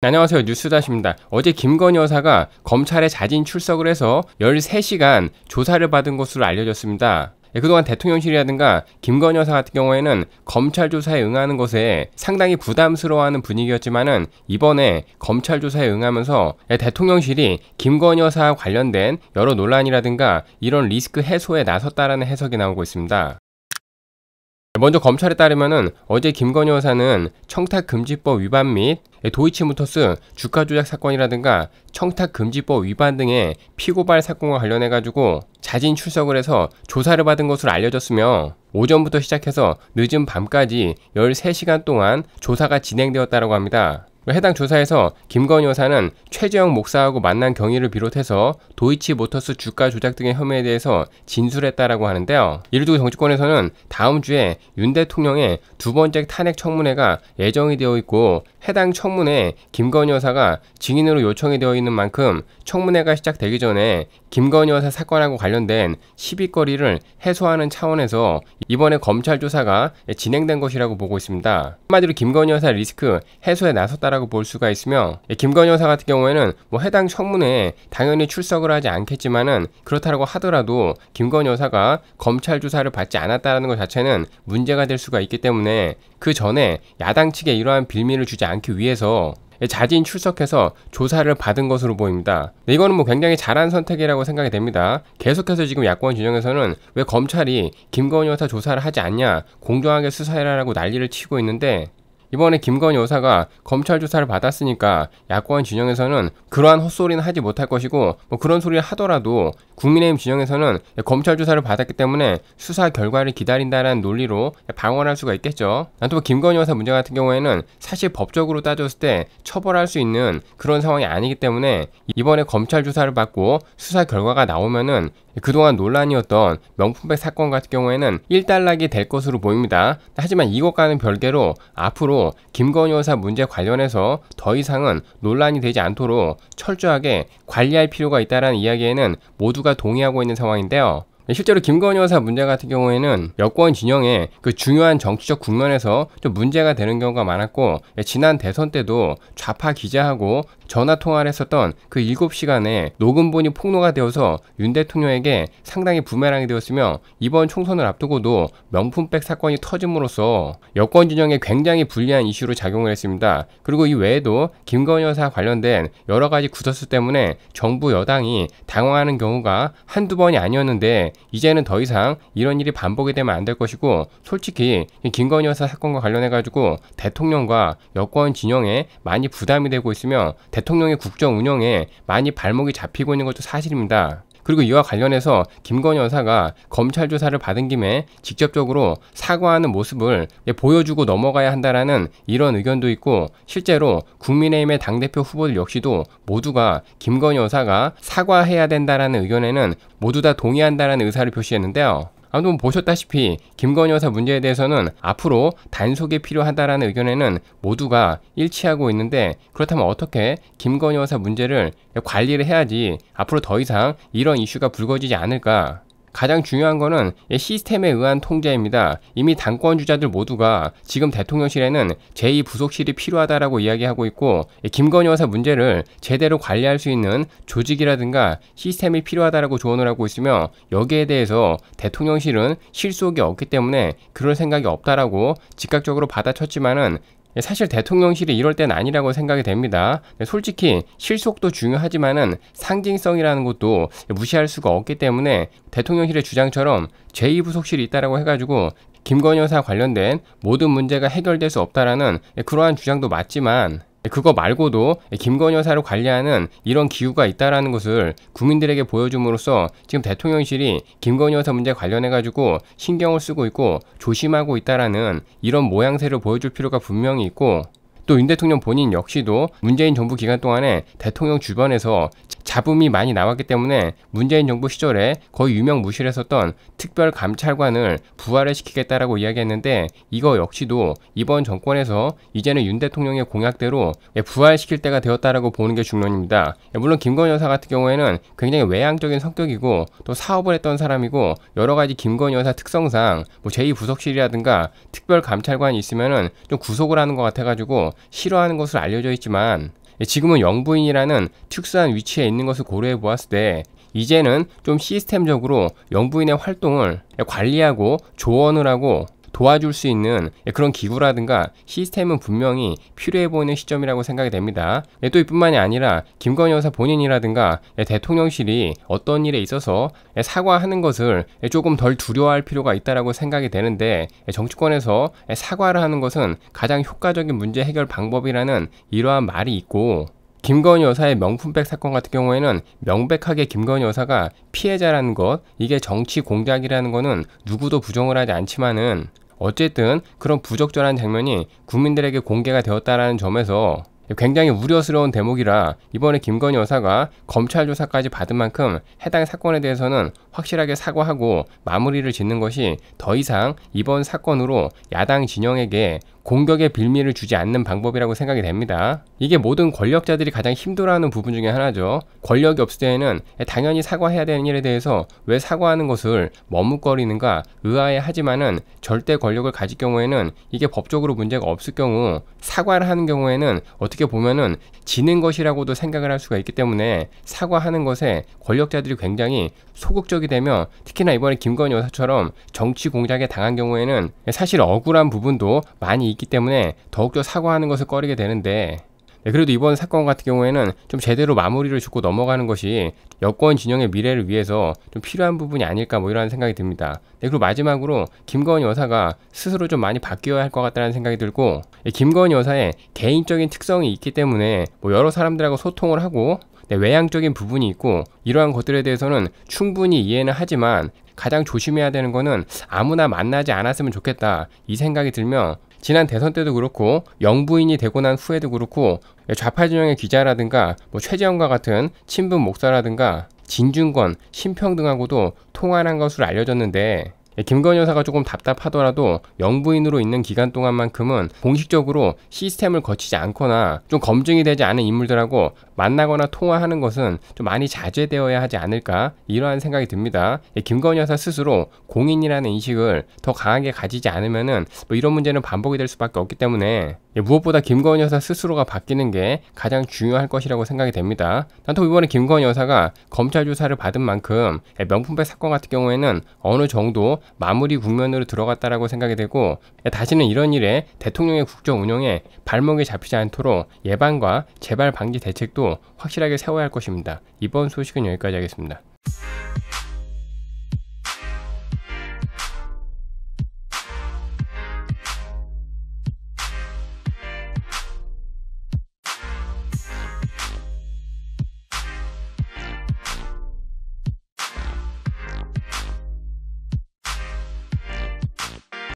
네, 안녕하세요 뉴스다시입니다. 어제 김건희 여사가 검찰에 자진 출석을 해서 13시간 조사를 받은 것으로 알려졌습니다. 예, 그동안 대통령실이라든가 김건희 여사 같은 경우에는 검찰 조사에 응하는 것에 상당히 부담스러워하는 분위기였지만은 이번에 검찰 조사에 응하면서 예, 대통령실이 김건희 여사와 관련된 여러 논란이라든가 이런 리스크 해소에 나섰다라는 해석이 나오고 있습니다. 먼저 검찰에 따르면 어제 김건희 여사는 청탁금지법 위반 및 도이치모터스 주가 조작 사건이라든가 청탁금지법 위반 등의 피고발 사건과 관련해 가지고 자진 출석을 해서 조사를 받은 것으로 알려졌으며 오전부터 시작해서 늦은 밤까지 13시간 동안 조사가 진행되었다고 합니다. 그 해당 조사에서 김건 여사는 최재형 목사하고 만난 경위를 비롯해서 도이치 모터스 주가 조작 등의 혐의에 대해서 진술했다라고 하는데요. 이를 두고 정치권에서는 다음 주에 윤 대통령의 두 번째 탄핵 청문회가 예정이 되어 있고 해당 청문회에 김건 여사가 증인으로 요청이 되어 있는 만큼 청문회가 시작되기 전에 김건 여사 사건하고 관련된 시비거리를 해소하는 차원에서 이번에 검찰 조사가 진행된 것이라고 보고 있습니다. 한마디로 김건 여사 리스크 해소에 나섰다라고 했다라고 볼 수가 있으며 예, 김건희 여사 같은 경우에는 뭐 해당 청문회에 당연히 출석을 하지 않겠지만은 그렇다고 하더라도 김건희 여사가 검찰 조사를 받지 않았다는것 자체는 문제가 될 수가 있기 때문에 그 전에 야당 측에 이러한 빌미를 주지 않기 위해서 예, 자진 출석해서 조사를 받은 것으로 보입니다. 이거는 뭐 굉장히 잘한 선택이라고 생각이 됩니다. 계속해서 지금 야권 진영에서는 왜 검찰이 김건희 여사 조사를 하지 않냐 공정하게 수사해라라고 난리를 치고 있는데 이번에 김건희 여사가 검찰 조사를 받았으니까 야권 진영에서는 그러한 헛소리는 하지 못할 것이고 뭐 그런 소리를 하더라도 국민의힘 진영에서는 검찰 조사를 받았기 때문에 수사 결과를 기다린다라는 논리로 방어할 수가 있겠죠. 또 뭐 김건희 여사 문제 같은 경우에는 사실 법적으로 따졌을 때 처벌할 수 있는 그런 상황이 아니기 때문에 이번에 검찰 조사를 받고 수사 결과가 나오면은 그동안 논란이었던 명품백 사건 같은 경우에는 일단락이 될 것으로 보입니다. 하지만 이것과는 별개로 앞으로 김건희 여사 문제 관련해서 더 이상은 논란이 되지 않도록 철저하게 관리할 필요가 있다는 이야기에는 모두가 동의하고 있는 상황인데요. 실제로 김건희 여사 문제 같은 경우에는 여권 진영의 그 중요한 정치적 국면에서 좀 문제가 되는 경우가 많았고 예, 지난 대선 때도 좌파 기자하고 전화 통화를 했었던 그 7시간에 녹음본이 폭로가 되어서 윤 대통령에게 상당히 부메랑이 되었으며 이번 총선을 앞두고도 명품백 사건이 터짐으로써 여권 진영에 굉장히 불리한 이슈로 작용을 했습니다. 그리고 이 외에도 김건희 여사 관련된 여러 가지 구설수 때문에 정부 여당이 당황하는 경우가 한두 번이 아니었는데 이제는 더 이상 이런 일이 반복이 되면 안 될 것이고 솔직히 김건희 여사 사건과 관련해 가지고 대통령과 여권 진영에 많이 부담이 되고 있으며 대통령의 국정 운영에 많이 발목이 잡히고 있는 것도 사실입니다. 그리고 이와 관련해서 김건희 여사가 검찰 조사를 받은 김에 직접적으로 사과하는 모습을 보여주고 넘어가야 한다라는 이런 의견도 있고 실제로 국민의힘의 당대표 후보들 역시도 모두가 김건희 여사가 사과해야 된다라는 의견에는 모두 다 동의한다라는 의사를 표시했는데요. 아무튼 뭐 보셨다시피 김건희 여사 문제에 대해서는 앞으로 단속이 필요하다라는 의견에는 모두가 일치하고 있는데 그렇다면 어떻게 김건희 여사 문제를 관리를 해야지 앞으로 더 이상 이런 이슈가 불거지지 않을까 가장 중요한 거는 시스템에 의한 통제입니다. 이미 당권 주자들 모두가 지금 대통령실에는 제2부속실이 필요하다라고 이야기하고 있고 김건희 여사 문제를 제대로 관리할 수 있는 조직이라든가 시스템이 필요하다라고 조언을 하고 있으며 여기에 대해서 대통령실은 실속이 없기 때문에 그럴 생각이 없다라고 즉각적으로 받아쳤지만은 예, 사실 대통령실이 이럴 땐 아니라고 생각이 됩니다. 예, 솔직히 실속도 중요하지만은 상징성이라는 것도 무시할 수가 없기 때문에 대통령실의 주장처럼 제2부속실이 있다라고 해가지고 김건희 여사 관련된 모든 문제가 해결될 수 없다라는 예, 그러한 주장도 맞지만 네, 그거 말고도 김건희 여사를 관리하는 이런 기구가 있다라는 것을 국민들에게 보여줌으로써 지금 대통령실이 김건희 여사 문제 관련해 가지고 신경을 쓰고 있고 조심하고 있다라는 이런 모양새를 보여줄 필요가 분명히 있고 또윤 대통령 본인 역시도 문재인 정부 기간 동안에 대통령 주변에서 잡음이 많이 나왔기 때문에 문재인 정부 시절에 거의 유명무실해 었던 특별 감찰관을 부활을 시키겠다라고 이야기했는데 이거 역시도 이번 정권에서 이제는 윤 대통령의 공약대로 예, 부활시킬 때가 되었다라고 보는 게 중론입니다. 예, 물론 김건희 여사 같은 경우에는 굉장히 외향적인 성격이고 또 사업을 했던 사람이고 여러 가지 김건희 여사 특성상 뭐 제2부속실이라든가 특별 감찰관이 있으면은 좀 구속을 하는 것 같아가지고 싫어하는 것으로 알려져 있지만 예, 지금은 영부인이라는 특수한 위치에 있는 것을 고려해 보았을 때 이제는 좀 시스템적으로 영부인의 활동을 관리하고 조언을 하고 도와줄 수 있는 예, 그런 기구라든가 시스템은 분명히 필요해 보이는 시점이라고 생각이 됩니다. 예, 또 이뿐만이 아니라 김건희 여사 본인이라든가 예, 대통령실이 어떤 일에 있어서 사과하는 것을 조금 덜 두려워할 필요가 있다라고 생각이 되는데 정치권에서 사과를 하는 것은 가장 효과적인 문제 해결 방법이라는 이러한 말이 있고 김건희 여사의 명품백 사건 같은 경우에는 명백하게 김건희 여사가 피해자라는 것, 이게 정치 공작이라는 거는 누구도 부정을 하지 않지만은 어쨌든 그런 부적절한 장면이 국민들에게 공개가 되었다라는 점에서 굉장히 우려스러운 대목이라 이번에 김건희 여사가 검찰 조사까지 받은 만큼 해당 사건에 대해서는 확실하게 사과하고 마무리를 짓는 것이 더 이상 이번 사건으로 야당 진영에게 공격의 빌미를 주지 않는 방법이라고 생각이 됩니다. 이게 모든 권력자들이 가장 힘들어하는 부분 중에 하나죠. 권력이 없을 때에는 당연히 사과해야 되는 일에 대해서 왜 사과하는 것을 머뭇거리는가 의아해 하지만은 절대 권력을 가질 경우에는 이게 법적으로 문제가 없을 경우 사과를 하는 경우에는 어떻게 보면은 지는 것이라고도 생각을 할 수가 있기 때문에 사과하는 것에 권력자들이 굉장히 소극적이 되며 특히나 이번에 김건희 여사처럼 정치 공작에 당한 경우에는 사실 억울한 부분도 많이 있기 때문에 더욱더 사과하는 것을 꺼리게 되는데 네, 그래도 이번 사건 같은 경우에는 좀 제대로 마무리를 짓고 넘어가는 것이 여권 진영의 미래를 위해서 좀 필요한 부분이 아닐까 뭐 이런 생각이 듭니다. 네, 그리고 마지막으로 김건희 여사가 스스로 좀 많이 바뀌어야 할 것 같다는 생각이 들고 네, 김건희 여사의 개인적인 특성이 있기 때문에 뭐 여러 사람들하고 소통을 하고 네, 외향적인 부분이 있고 이러한 것들에 대해서는 충분히 이해는 하지만 가장 조심해야 되는 것은 아무나 만나지 않았으면 좋겠다 이 생각이 들면 지난 대선 때도 그렇고 영부인이 되고 난 후에도 그렇고 좌파 진영의 기자라든가 뭐 최재형과 같은 친분 목사라든가 진중권, 심평 등하고도 통화한 것으로 알려졌는데 예, 김건희 여사가 조금 답답하더라도 영부인으로 있는 기간 동안만큼은 공식적으로 시스템을 거치지 않거나 좀 검증이 되지 않은 인물들하고 만나거나 통화하는 것은 좀 많이 자제되어야 하지 않을까 이러한 생각이 듭니다. 예, 김건희 여사 스스로 공인이라는 인식을 더 강하게 가지지 않으면뭐 이런 문제는 반복이 될 수밖에 없기 때문에 예, 무엇보다 김건희 여사 스스로가 바뀌는 게 가장 중요할 것이라고 생각이 됩니다. 단독 이번에 김건희 여사가 검찰 조사를 받은 만큼 명품백 사건 같은 경우에는 어느 정도 마무리 국면으로 들어갔다라고 생각이 되고 예, 다시는 이런 일에 대통령의 국정 운영에 발목이 잡히지 않도록 예방과 재발 방지 대책도 확실하게 세워야 할 것입니다. 이번 소식은 여기까지 하겠습니다.